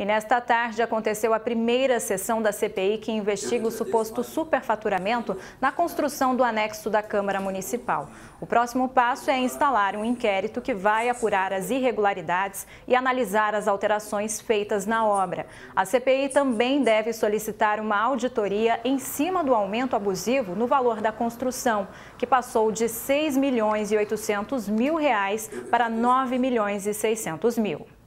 E nesta tarde aconteceu a primeira sessão da CPI que investiga o suposto superfaturamento na construção do anexo da Câmara Municipal. O próximo passo é instalar um inquérito que vai apurar as irregularidades e analisar as alterações feitas na obra. A CPI também deve solicitar uma auditoria em cima do aumento abusivo no valor da construção, que passou de 6 milhões e 800 mil reais para 9 milhões e 600 mil.